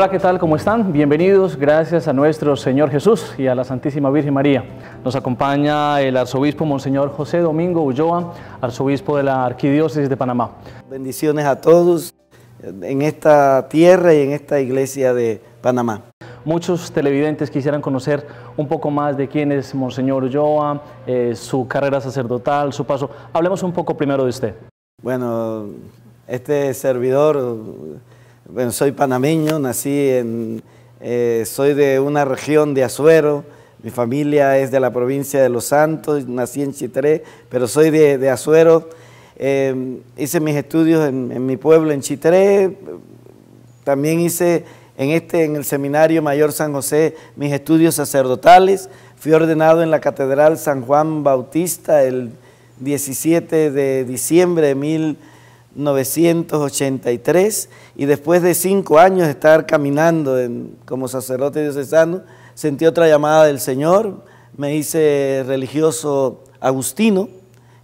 Hola, ¿qué tal? ¿Cómo están? Bienvenidos, gracias a nuestro Señor Jesús y a la Santísima Virgen María. Nos acompaña el arzobispo Monseñor José Domingo Ulloa, arzobispo de la Arquidiócesis de Panamá. Bendiciones a todos en esta tierra y en esta iglesia de Panamá. Muchos televidentes quisieran conocer un poco más de quién es Monseñor Ulloa, eh, su carrera sacerdotal, su paso. Hablemos un poco primero de usted. Bueno, este servidor soy panameño, nací en, eh, soy de una región de Azuero, mi familia es de la provincia de Los Santos, nací en Chitré, pero soy de, Azuero. Eh, hice mis estudios en, mi pueblo, en Chitré. También hice en, este, en el Seminario Mayor San José mis estudios sacerdotales. Fui ordenado en la Catedral San Juan Bautista el 17 de diciembre de mil 983 y después de cinco años de estar caminando como sacerdote diocesano, sentí otra llamada del Señor, me hice religioso agustino,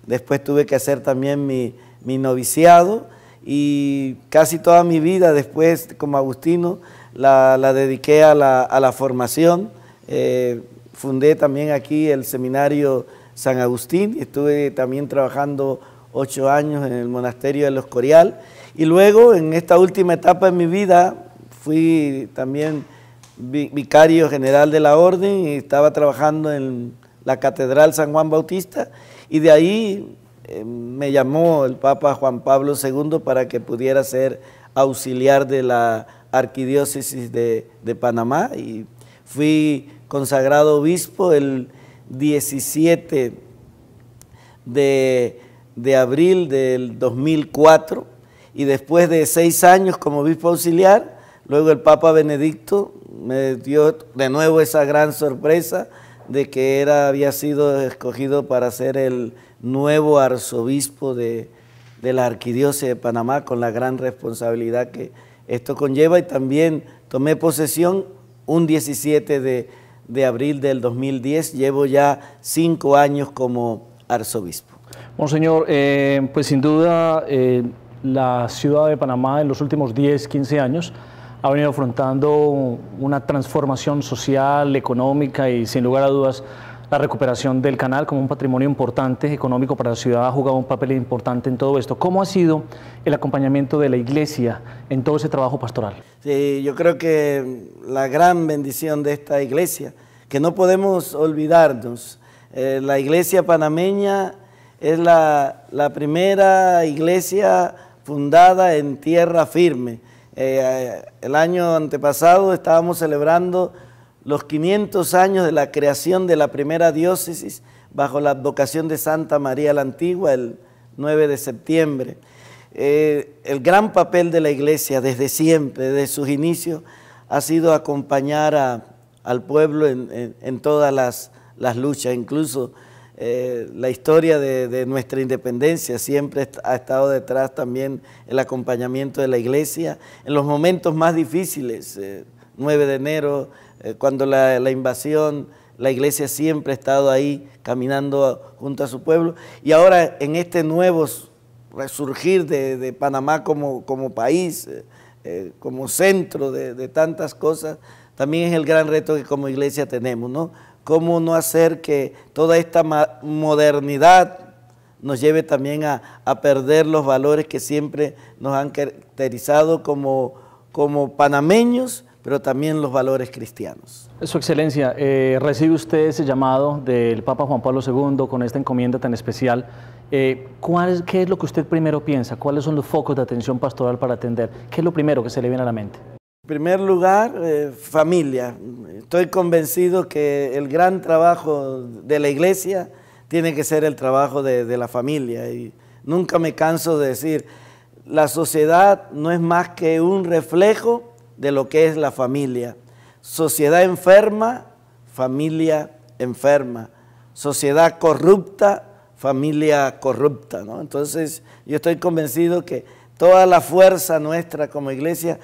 después tuve que hacer también mi, noviciado y casi toda mi vida después como agustino la, dediqué a la, formación. Eh, fundé también aquí el seminario San Agustín y estuve también trabajando ocho años en el monasterio de los Corial. Y luego, en esta última etapa de mi vida, fui también vicario general de la orden y estaba trabajando en la Catedral San Juan Bautista y de ahí eh, me llamó el Papa Juan Pablo II para que pudiera ser auxiliar de la arquidiócesis de, de Panamá y fui consagrado obispo el 17 de de abril del 2004 y después de seis años como obispo auxiliar, luego el Papa Benedicto me dio de nuevo esa gran sorpresa de que era, había sido escogido para ser el nuevo arzobispo de, la Arquidiócesis de Panamá con la gran responsabilidad que esto conlleva y también tomé posesión un 17 de abril del 2010, llevo ya cinco años como arzobispo. Monseñor, eh, pues sin duda eh, la ciudad de Panamá en los últimos 10, 15 años ha venido afrontando una transformación social, económica y sin lugar a dudas la recuperación del canal como un patrimonio importante económico para la ciudad ha jugado un papel importante en todo esto. ¿Cómo ha sido el acompañamiento de la iglesia en todo ese trabajo pastoral? Sí, yo creo que la gran bendición de esta iglesia, que no podemos olvidarnos, eh, la iglesia panameña es la, primera iglesia fundada en tierra firme. Eh, eh, el año antepasado estábamos celebrando los 500 años de la creación de la primera diócesis bajo la advocación de Santa María la Antigua el 9 de septiembre. Eh, el gran papel de la iglesia desde siempre, desde sus inicios, ha sido acompañar al pueblo en, todas las, las luchas, incluso eh, la historia de, nuestra independencia, siempre ha estado detrás también el acompañamiento de la iglesia en los momentos más difíciles, 9 eh, de enero, eh, cuando la, invasión, la iglesia siempre ha estado ahí caminando junto a su pueblo y ahora en este nuevo resurgir de, Panamá como, país, como centro de, de tantas cosas, también es el gran reto que como iglesia tenemos, ¿no? cómo no hacer que toda esta modernidad nos lleve también a, perder los valores que siempre nos han caracterizado como, panameños, pero también los valores cristianos. Su Excelencia, eh, recibe usted ese llamado del Papa Juan Pablo II con esta encomienda tan especial. Eh, ¿Qué es lo que usted primero piensa? ¿Cuáles son los focos de atención pastoral para atender? ¿Qué es lo primero que se le viene a la mente? En primer lugar, eh, familia. Estoy convencido que el gran trabajo de la iglesia tiene que ser el trabajo de, la familia. Y nunca me canso de decir, la sociedad no es más que un reflejo de lo que es la familia. Sociedad enferma, familia enferma. Sociedad corrupta, familia corrupta. Entonces, yo estoy convencido que toda la fuerza nuestra como iglesia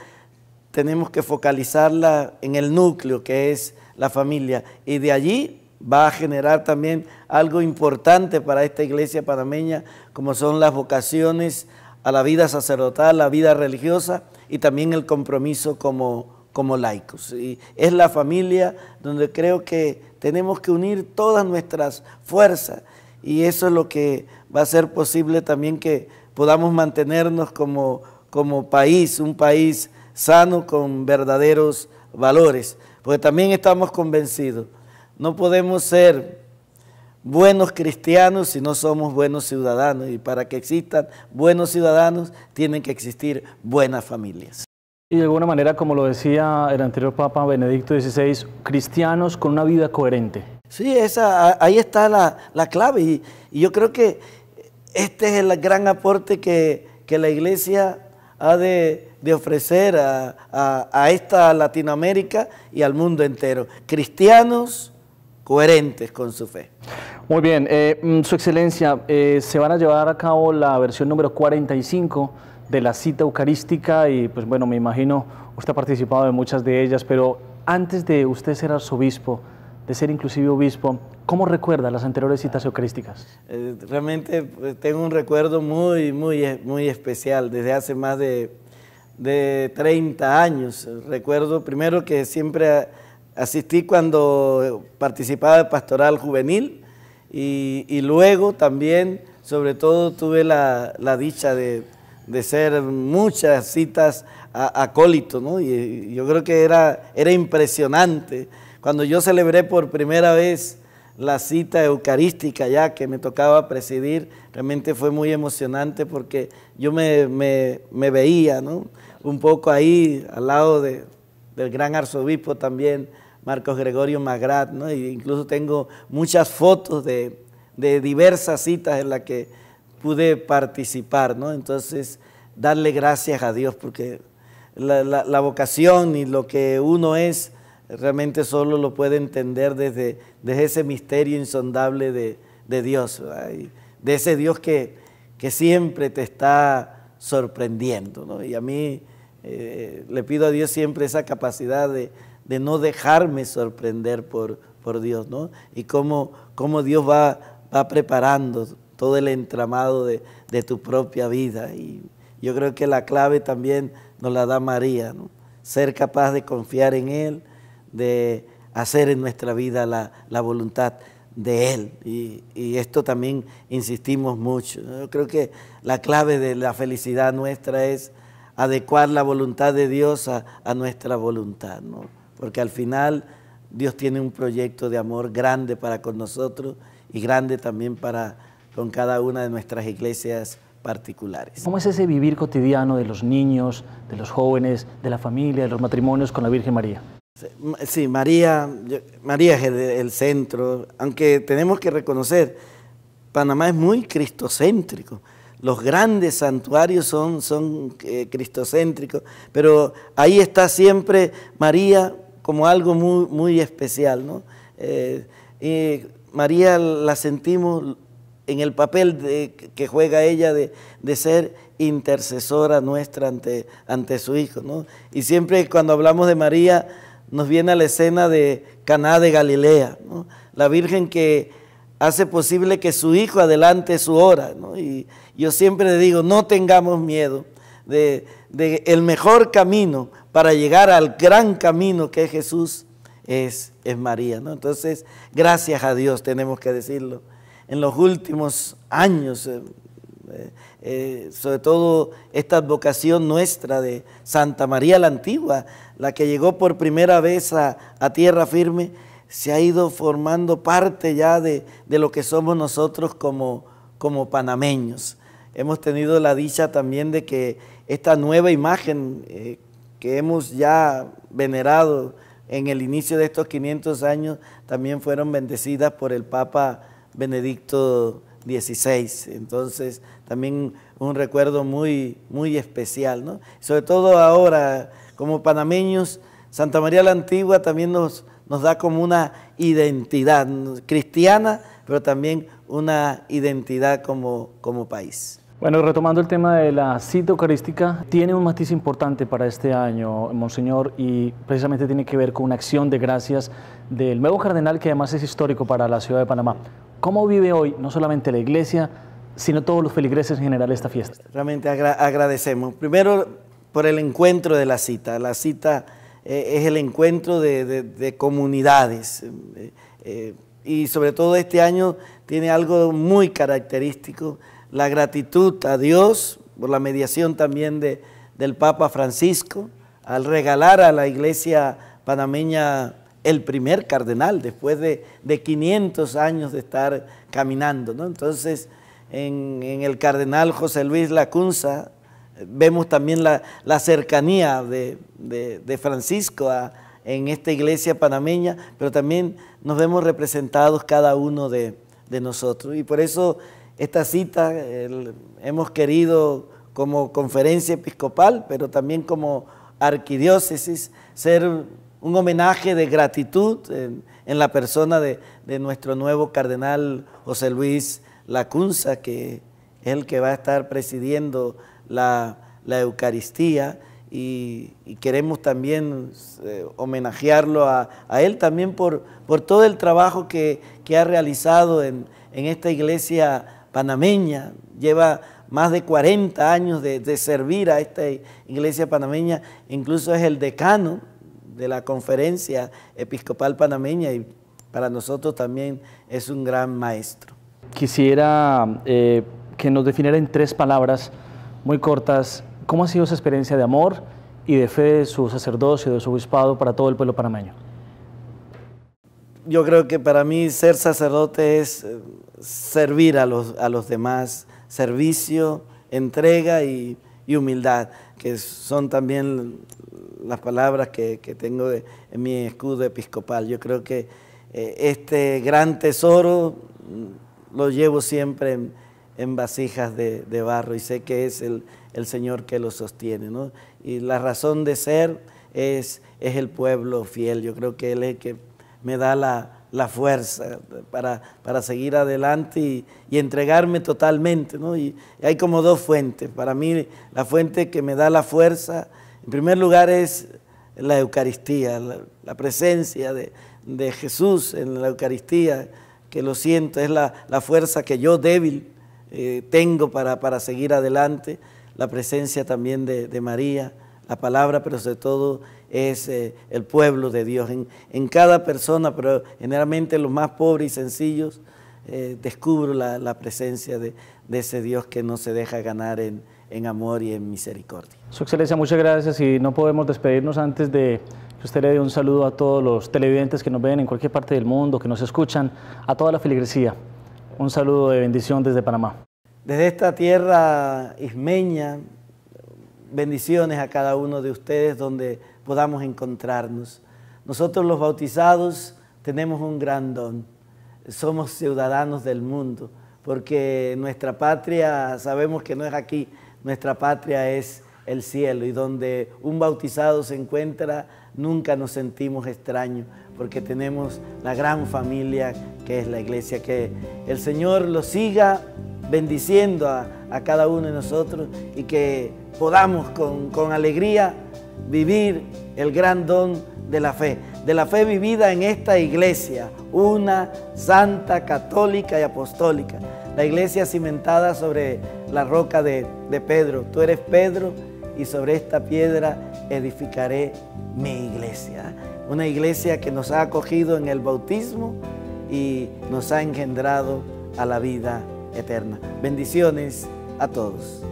tenemos que focalizarla en el núcleo que es la familia y de allí va a generar también algo importante para esta iglesia panameña como son las vocaciones a la vida sacerdotal, la vida religiosa y también el compromiso como, como laicos. Y es la familia donde creo que tenemos que unir todas nuestras fuerzas y eso es lo que va a ser posible también que podamos mantenernos como, como país, un país sano, con verdaderos valores. Porque también estamos convencidos, no podemos ser buenos cristianos si no somos buenos ciudadanos. Y para que existan buenos ciudadanos, tienen que existir buenas familias. Y de alguna manera, como lo decía el anterior Papa Benedicto XVI, cristianos con una vida coherente. Sí, esa, ahí está la, clave. Y, yo creo que este es el gran aporte que, que la Iglesia ha de, ofrecer a, esta Latinoamérica y al mundo entero. Cristianos coherentes con su fe. Muy bien, eh, mm, Su Excelencia, eh, se van a llevar a cabo la versión número 45 de la cita eucarística y pues bueno, me imagino usted ha participado en muchas de ellas, pero antes de usted ser arzobispo, de ser inclusive obispo, ¿cómo recuerda las anteriores citas eucarísticas? Eh, realmente pues, tengo un recuerdo muy, muy, muy especial desde hace más de, 30 años. Recuerdo primero que siempre asistí cuando participaba de pastoral juvenil y, luego también, sobre todo, tuve la, dicha de, ser muchas citas acólito, ¿no? yo creo que era, era impresionante cuando yo celebré por primera vez la cita eucarística ya que me tocaba presidir, realmente fue muy emocionante porque yo me, veía un poco ahí al lado del gran arzobispo también, Marcos Gregorio Magrat, incluso tengo muchas fotos de, diversas citas en las que pude participar, ¿no? Entonces, darle gracias a Dios porque la vocación y lo que uno es realmente solo lo puede entender desde, ese misterio insondable de, Dios, de ese Dios que, que siempre te está sorprendiendo. Y a mí eh, le pido a Dios siempre esa capacidad de, no dejarme sorprender por, por Dios, Y cómo, cómo Dios va, va, preparando todo el entramado de, tu propia vida. Y yo creo que la clave también nos la da María, ¿no? Ser capaz de confiar en Él, de hacer en nuestra vida la, voluntad de Él. Y, esto también insistimos mucho. Yo creo que la clave de la felicidad nuestra es adecuar la voluntad de Dios a, nuestra voluntad, porque al final Dios tiene un proyecto de amor grande para con nosotros y grande también para con cada una de nuestras iglesias particulares. ¿Cómo es ese vivir cotidiano de los niños, de los jóvenes, de la familia, de los matrimonios con la Virgen María? Sí, María, María es el, centro, aunque tenemos que reconocer, Panamá es muy cristocéntrico. Los grandes santuarios son, son eh, cristocéntricos, pero ahí está siempre María como algo muy, muy especial. ¿no? Eh, María la sentimos en el papel que juega ella de, de, ser intercesora nuestra ante, ante su Hijo. ¿no? Y siempre cuando hablamos de María nos viene a la escena de Caná de Galilea, la Virgen que hace posible que su hijo adelante su hora. Y yo siempre le digo, no tengamos miedo de, el mejor camino para llegar al gran camino que es Jesús es, es María. ¿no? Entonces, gracias a Dios tenemos que decirlo. En los últimos años, eh, eh, eh, sobre todo esta advocación nuestra de Santa María la Antigua, la que llegó por primera vez a, tierra firme, se ha ido formando parte ya de, lo que somos nosotros como, como panameños. Hemos tenido la dicha también de que esta nueva imagen eh, que hemos ya venerado en el inicio de estos 500 años también fueron bendecidas por el Papa Benedicto XVI. Entonces, también un recuerdo muy, muy especial. Sobre todo ahora, como panameños, Santa María la Antigua también nos, nos da como una identidad cristiana, pero también una identidad como, como país. Bueno, retomando el tema de la cita eucarística, tiene un matiz importante para este año, Monseñor, y precisamente tiene que ver con una acción de gracias del nuevo cardenal que además es histórico para la ciudad de Panamá. ¿Cómo vive hoy no solamente la iglesia, sino todos los feligreses en general esta fiesta. Realmente agradecemos. Primero por el encuentro de la cita. La cita eh, es el encuentro de, comunidades. Eh, eh, y sobre todo este año tiene algo muy característico, la gratitud a Dios por la mediación también de, del Papa Francisco, al regalar a la iglesia panameña el primer cardenal, después de, de 500 años de estar caminando. ¿no? Entonces, en, el cardenal José Luis Lacunza, vemos también la, cercanía de, Francisco en esta iglesia panameña, pero también nos vemos representados cada uno de, nosotros. Y por eso esta cita hemos querido como conferencia episcopal, pero también como arquidiócesis, ser un homenaje de gratitud en, la persona de, de, nuestro nuevo cardenal José Luis Cunza, que es el que va a estar presidiendo la, Eucaristía, y, queremos también eh, homenajearlo a, él también por, todo el trabajo que, ha realizado en, esta iglesia panameña. Lleva más de 40 años de, servir a esta iglesia panameña, incluso es el decano de la conferencia episcopal panameña y para nosotros también es un gran maestro quisiera eh, que nos definiera en tres palabras muy cortas cómo ha sido esa experiencia de amor y de fe de su sacerdocio, de su obispado para todo el pueblo panameño. Yo creo que para mí ser sacerdote es eh, servir a los, a los demás, servicio, entrega y, humildad, que son también las palabras que, tengo en mi escudo episcopal. Yo creo que eh, este gran tesoro lo llevo siempre en, vasijas de, barro y sé que es el, Señor que lo sostiene. Y la razón de ser es, es el pueblo fiel. Yo creo que Él es el que me da la, fuerza para, seguir adelante y, entregarme totalmente. Y hay como dos fuentes. Para mí la fuente que me da la fuerza, en primer lugar, es la Eucaristía, la, presencia de, de Jesús en la Eucaristía que lo siento, es la, fuerza que yo débil eh, tengo para, seguir adelante, la presencia también de, María, la palabra, pero sobre todo es eh, el pueblo de Dios. En, cada persona, pero generalmente los más pobres y sencillos, eh, descubro la, presencia de, ese Dios que no se deja ganar en amor y en misericordia. Su Excelencia, muchas gracias y no podemos despedirnos antes de usted le dé un saludo a todos los televidentes que nos ven en cualquier parte del mundo, que nos escuchan, a toda la filigresía. Un saludo de bendición desde Panamá. Desde esta tierra ismeña, bendiciones a cada uno de ustedes donde podamos encontrarnos. Nosotros los bautizados tenemos un gran don. Somos ciudadanos del mundo, porque nuestra patria, sabemos que no es aquí, nuestra patria es el cielo y donde un bautizado se encuentra, nunca nos sentimos extraños porque tenemos la gran familia que es la iglesia. Que el Señor lo siga bendiciendo a, cada uno de nosotros y que podamos con, alegría vivir el gran don de la fe, de la fe vivida en esta iglesia, una santa, católica y apostólica. La iglesia cimentada sobre la roca de, de Pedro. Tú eres Pedro y sobre esta piedra edificaré mi iglesia. Una iglesia que nos ha acogido en el bautismo y nos ha engendrado a la vida eterna. Bendiciones a todos.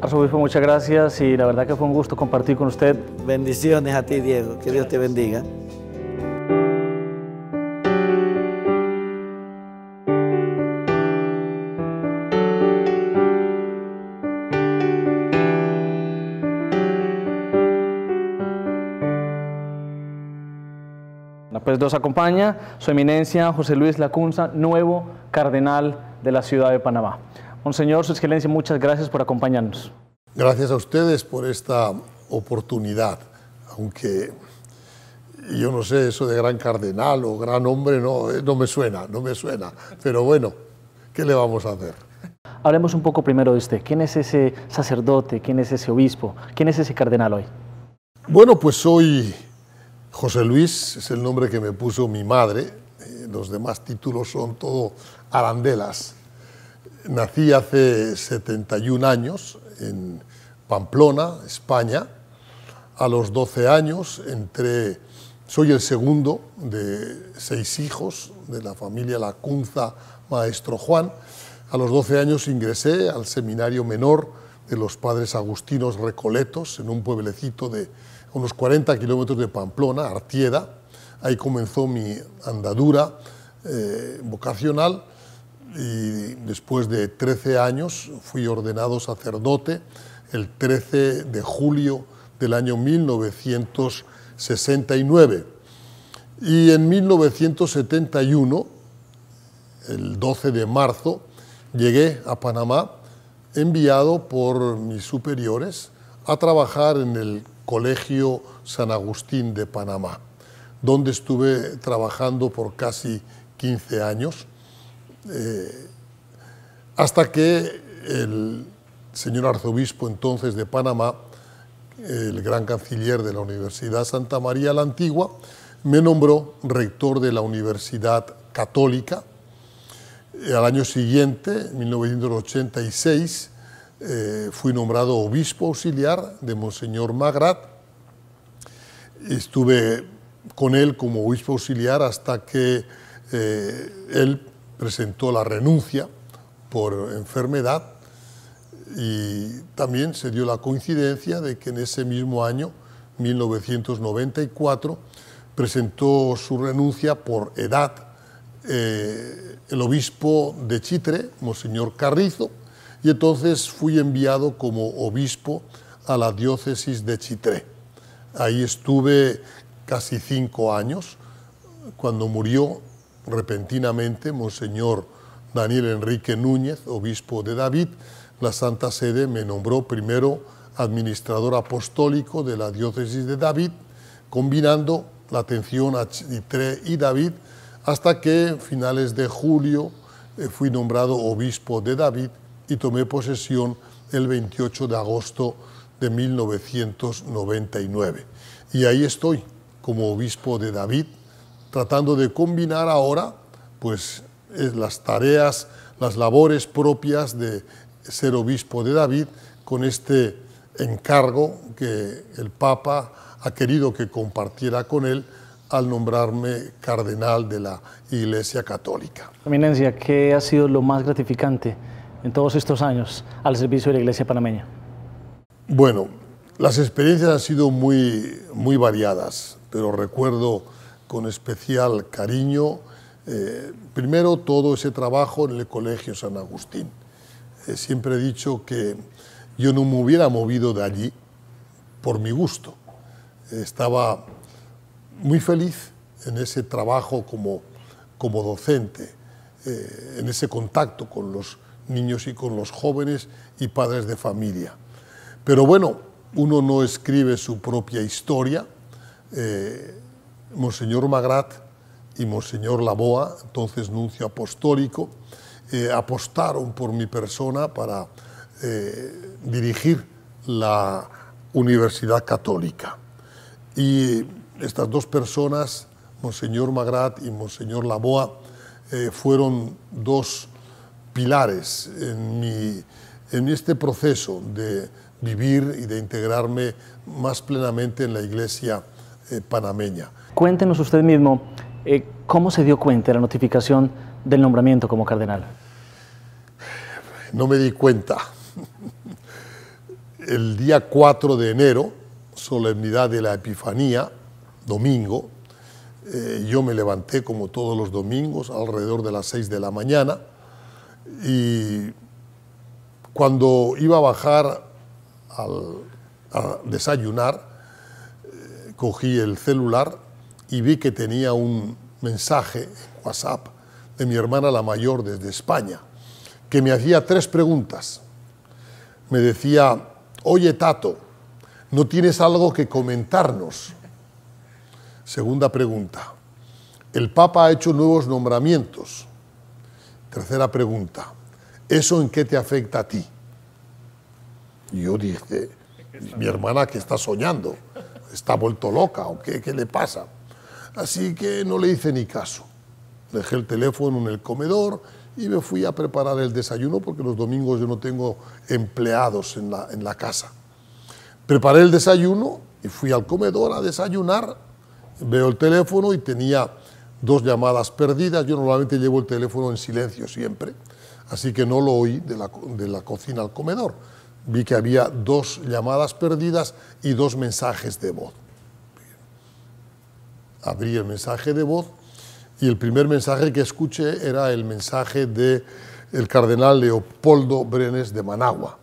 Arzobispo, muchas gracias y la verdad que fue un gusto compartir con usted. Bendiciones a ti, Diego. Que Dios te bendiga. nos acompaña Su Eminencia José Luis Lacunza, nuevo cardenal de la ciudad de Panamá. Monseñor, Su Excelencia, muchas gracias por acompañarnos. Gracias a ustedes por esta oportunidad, aunque yo no sé eso de gran cardenal o gran hombre, no, eh, no me suena, no me suena, pero bueno, ¿qué le vamos a hacer? Hablemos un poco primero de usted. ¿Quién es ese sacerdote? ¿Quién es ese obispo? ¿Quién es ese cardenal hoy? Bueno, pues soy José Luis es el nombre que me puso mi madre, eh, los demás títulos son todo arandelas. Nací hace 71 años en Pamplona, España. A los 12 años entré, soy el segundo de seis hijos de la familia Lacunza Maestro Juan. A los 12 años ingresé al seminario menor de los padres agustinos recoletos en un pueblecito de unos 40 kilómetros de Pamplona, Artieda. Ahí comenzó mi andadura eh, vocacional y después de 13 años fui ordenado sacerdote el 13 de julio del año 1969. Y en 1971, el 12 de marzo, llegué a Panamá enviado por mis superiores a trabajar en el Colegio San Agustín de Panamá, donde estuve trabajando por casi 15 años, eh, hasta que el señor arzobispo entonces de Panamá, el gran canciller de la Universidad Santa María la Antigua, me nombró rector de la Universidad Católica. Al año siguiente, 1986, eh, fui nombrado obispo auxiliar de Monseñor Magrat. Estuve con él como obispo auxiliar hasta que eh, él presentó la renuncia por enfermedad y también se dio la coincidencia de que en ese mismo año, 1994, presentó su renuncia por edad eh, el obispo de Chitre, Monseñor Carrizo, y entonces fui enviado como obispo a la diócesis de Chitré. Ahí estuve casi cinco años. Cuando murió repentinamente Monseñor Daniel Enrique Núñez, obispo de David, la Santa Sede me nombró primero administrador apostólico de la diócesis de David, combinando la atención a Chitré y David, hasta que finales de julio eh, fui nombrado obispo de David y tomé posesión el 28 de agosto de 1999. Y ahí estoy, como obispo de David, tratando de combinar ahora pues, eh, las tareas, las labores propias de ser obispo de David con este encargo que el Papa ha querido que compartiera con él al nombrarme cardenal de la Iglesia Católica. Eminencia, ¿qué ha sido lo más gratificante en todos estos años al servicio de la Iglesia panameña? Bueno, las experiencias han sido muy, muy variadas, pero recuerdo con especial cariño, eh, primero, todo ese trabajo en el Colegio San Agustín. Eh, siempre he dicho que yo no me hubiera movido de allí por mi gusto. estaba muy feliz en ese trabajo como, como docente, eh, en ese contacto con los niños y con los jóvenes y padres de familia. Pero bueno, uno no escribe su propia historia. Eh, Monseñor Magrat y Monseñor Laboa, entonces nuncio apostólico, eh, apostaron por mi persona para eh, dirigir la Universidad Católica. Y estas dos personas, Monseñor Magrat y Monseñor Laboa, fueron dos pilares en, mi, en este proceso de vivir y de integrarme más plenamente en la iglesia eh, panameña. Cuéntenos usted mismo, eh, ¿cómo se dio cuenta de la notificación del nombramiento como cardenal? No me di cuenta. El día 4 de enero, solemnidad de la Epifanía, domingo, eh, yo me levanté como todos los domingos alrededor de las 6 de la mañana, y cuando iba a bajar al, a desayunar, eh, cogí el celular y vi que tenía un mensaje en WhatsApp de mi hermana la mayor desde España, que me hacía tres preguntas. Me decía, oye Tato, ¿no tienes algo que comentarnos? Segunda pregunta, el Papa ha hecho nuevos nombramientos Tercera pregunta, ¿eso en qué te afecta a ti? yo dije, eh, mi hermana que está soñando, está vuelto loca o qué, le pasa. Así que no le hice ni caso. Dejé el teléfono en el comedor y me fui a preparar el desayuno porque los domingos yo no tengo empleados en la, en la casa. Preparé el desayuno y fui al comedor a desayunar. Veo el teléfono y tenía dos llamadas perdidas. Yo normalmente llevo el teléfono en silencio siempre, así que no lo oí de la, cocina al comedor. Vi que había dos llamadas perdidas y dos mensajes de voz. Abrí el mensaje de voz y el primer mensaje que escuché era el mensaje del cardenal Leopoldo Brenes de Managua,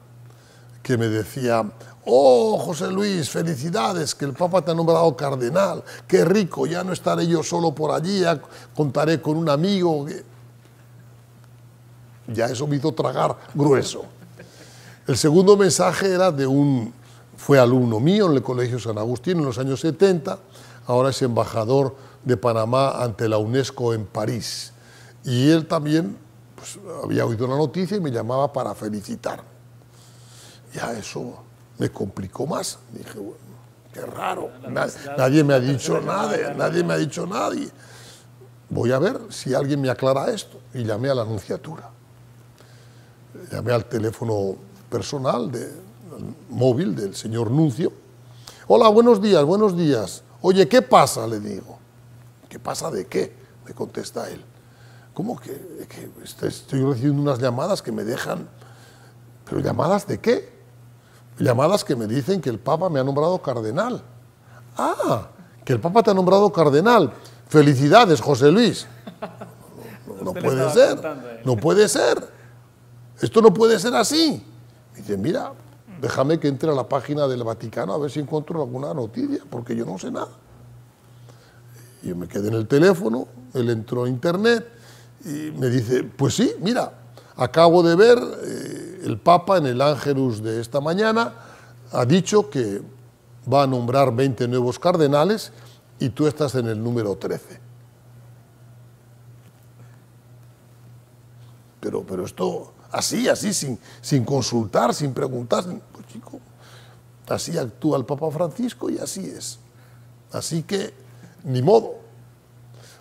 que me decía, Oh, José Luis, felicidades que el Papa te ha nombrado cardenal. Qué rico, ya no estaré yo solo por allí, ya contaré con un amigo. Ya eso me hizo tragar grueso. El segundo mensaje era de un, fue alumno mío en el Colegio San Agustín en los años 70, ahora es embajador de Panamá ante la UNESCO en París. Y él también pues, había oído la noticia y me llamaba para felicitar. Ya eso me complicó más. Dije, bueno, qué raro, nadie, me ha dicho nada, nadie me ha dicho nadie. Voy a ver si alguien me aclara esto. Y llamé a la anunciatura. Llamé al teléfono personal, de, móvil del señor Nuncio. Hola, buenos días, buenos días. Oye, ¿qué pasa? Le digo. ¿Qué pasa de qué? Me contesta él. ¿Cómo que, que este, estoy recibiendo unas llamadas que me dejan... ¿Pero llamadas de qué? llamadas que me dicen que el Papa me ha nombrado cardenal. Ah, que el Papa te ha nombrado cardenal. Felicidades, José Luis. No, puede ser, ¿eh? no puede ser. Esto no puede ser así. Dice, mira, déjame que entre a la página del Vaticano a ver si encuentro alguna noticia, porque yo no sé nada. Yo me quedé en el teléfono, él entró a internet y me dice, pues sí, mira, acabo de ver... Eh, el Papa en el Ángelus de esta mañana ha dicho que va a nombrar 20 nuevos cardenales y tú estás en el número 13. Pero, pero esto, así, así, sin, sin consultar, sin preguntar, pues chico, así actúa el Papa Francisco y así es. Así que, ni modo.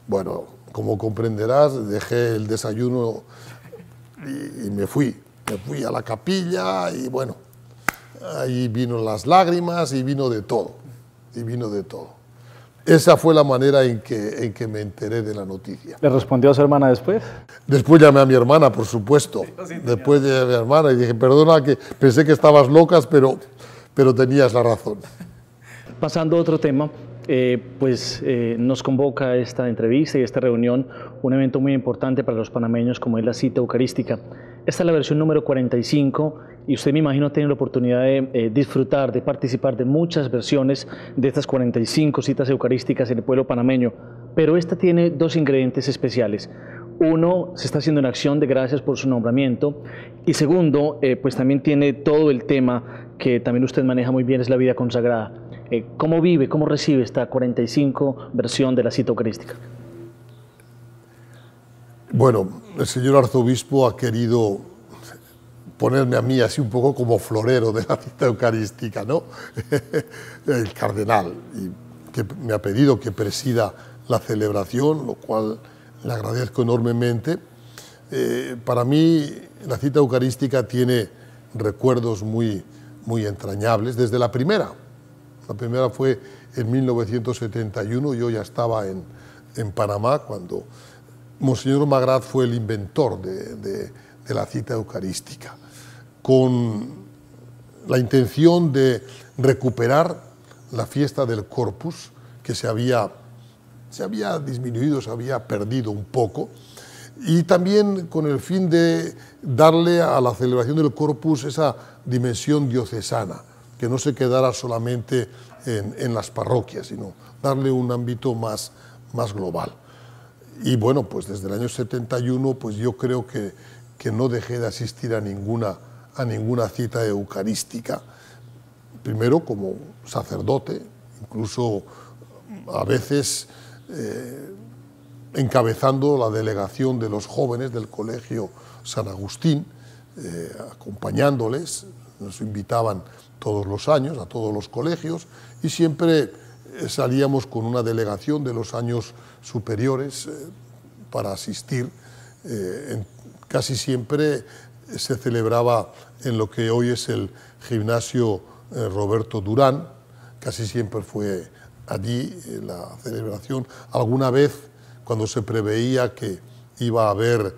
Bueno, como comprenderás, dejé el desayuno y me fui me fui a la capilla y bueno, ahí vino las lágrimas y vino de todo, y vino de todo. Esa fue la manera en que, en que me enteré de la noticia. ¿Le respondió a su hermana después? Después llamé a mi hermana, por supuesto. después llamé a mi hermana y dije, perdona, que pensé que estabas locas, pero, pero tenías la razón. Pasando a otro tema, eh, pues eh, nos convoca esta entrevista y esta reunión un evento muy importante para los panameños como es la cita eucarística. Esta es la versión número 45 y usted me imagino tiene la oportunidad de eh, disfrutar, de participar de muchas versiones de estas 45 citas eucarísticas en el pueblo panameño, pero esta tiene dos ingredientes especiales. Uno, se está haciendo una acción de gracias por su nombramiento y segundo, eh, pues también tiene todo el tema que también usted maneja muy bien, es la vida consagrada. Eh, ¿Cómo vive, cómo recibe esta 45 versión de la cita eucarística? Bueno, el señor arzobispo ha querido ponerme a mí así un poco como florero de la cita eucarística, ¿no? el cardenal, que me ha pedido que presida la celebración, lo cual le agradezco enormemente. Eh, para mí la cita eucarística tiene recuerdos muy, muy entrañables desde la primera. La primera fue en 1971, yo ya estaba en Panamá cuando Monseñor Magrath fue el inventor de, la cita eucarística, con la intención de recuperar la fiesta del Corpus, que se había, disminuido, se había perdido un poco, y también con el fin de darle a la celebración del Corpus esa dimensión diocesana, que no se quedara solamente en, las parroquias, sino darle un ámbito más global y bueno, pues desde el año 71 pues yo creo que, no dejé de asistir a ninguna, a ninguna cita eucarística. Primero como sacerdote, incluso mm, a veces eh, encabezando la delegación de los jóvenes del Colegio San Agustín, eh, acompañándoles, nos invitaban todos los años a todos los colegios y siempre eh, salíamos con una delegación de los años superiores eh, para asistir. Eh, casi siempre se celebraba en lo que hoy es el gimnasio Roberto Durán, casi siempre fue allí la celebración. Alguna vez, cuando se preveía que iba a haber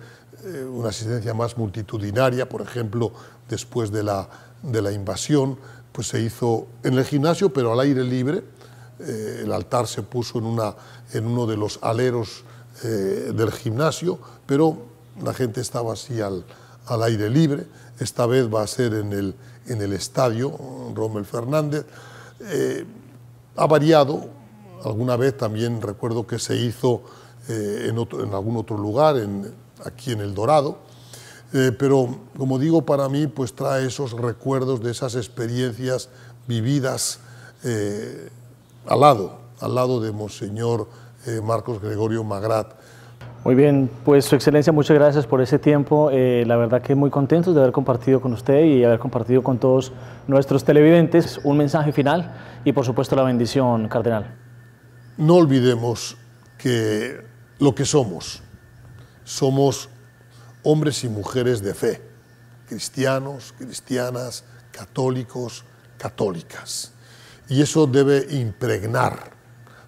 una asistencia más multitudinaria, por ejemplo, después de la, de la invasión, pues se hizo en el gimnasio, pero al aire libre, eh, el altar se puso en, una, en uno de los aleros eh, del gimnasio, pero la gente estaba así al, aire libre. Esta vez va a ser en el, en el estadio Rommel Fernández. Eh, ha variado, alguna vez también recuerdo que se hizo en, otro, en, algún otro lugar, en, aquí en El Dorado. pero, como digo, para mí pues trae esos recuerdos de esas experiencias vividas al lado, al lado de Monseñor eh, Marcos Gregorio Magrat. Muy bien, pues Su Excelencia, muchas gracias por ese tiempo. Eh, la verdad que muy contentos de haber compartido con usted y haber compartido con todos nuestros televidentes un mensaje final y por supuesto la bendición, Cardenal. No olvidemos que lo que somos, somos hombres y mujeres de fe, cristianos, cristianas, católicos, católicas. Y eso debe impregnar,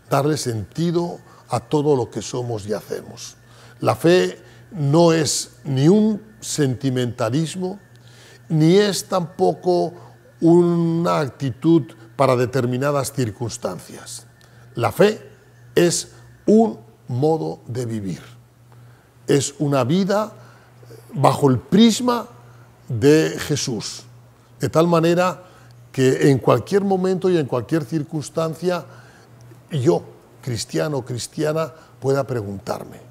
darle sentido a todo lo que somos y hacemos. La fe no es ni un sentimentalismo, ni es tampoco una actitud para determinadas circunstancias. La fe es un modo de vivir. Es una vida bajo el prisma de Jesús. De tal manera que en cualquier momento y en cualquier circunstancia yo, cristiano o cristiana, pueda preguntarme,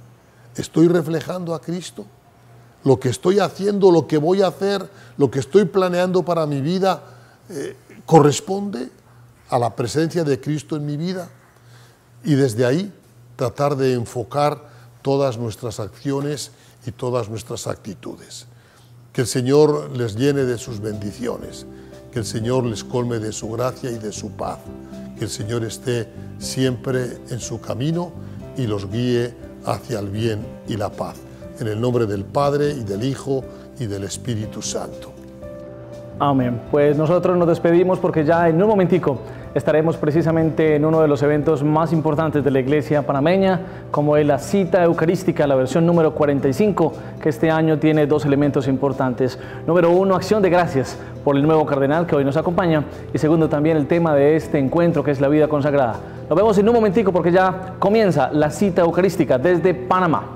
¿estoy reflejando a Cristo? ¿Lo que estoy haciendo, lo que voy a hacer, lo que estoy planeando para mi vida, eh, corresponde a la presencia de Cristo en mi vida? Y desde ahí tratar de enfocar todas nuestras acciones y todas nuestras actitudes. Que el Señor les llene de sus bendiciones que el Señor les colme de su gracia y de su paz, que el Señor esté siempre en su camino y los guíe hacia el bien y la paz. En el nombre del Padre y del Hijo y del Espíritu Santo. Amén. Pues nosotros nos despedimos porque ya en un momentico estaremos precisamente en uno de los eventos más importantes de la Iglesia panameña, como es la cita eucarística, la versión número 45, que este año tiene dos elementos importantes. Número uno, acción de gracias por el nuevo cardenal que hoy nos acompaña, y segundo también el tema de este encuentro, que es la vida consagrada. Nos vemos en un momentico porque ya comienza la cita eucarística desde Panamá.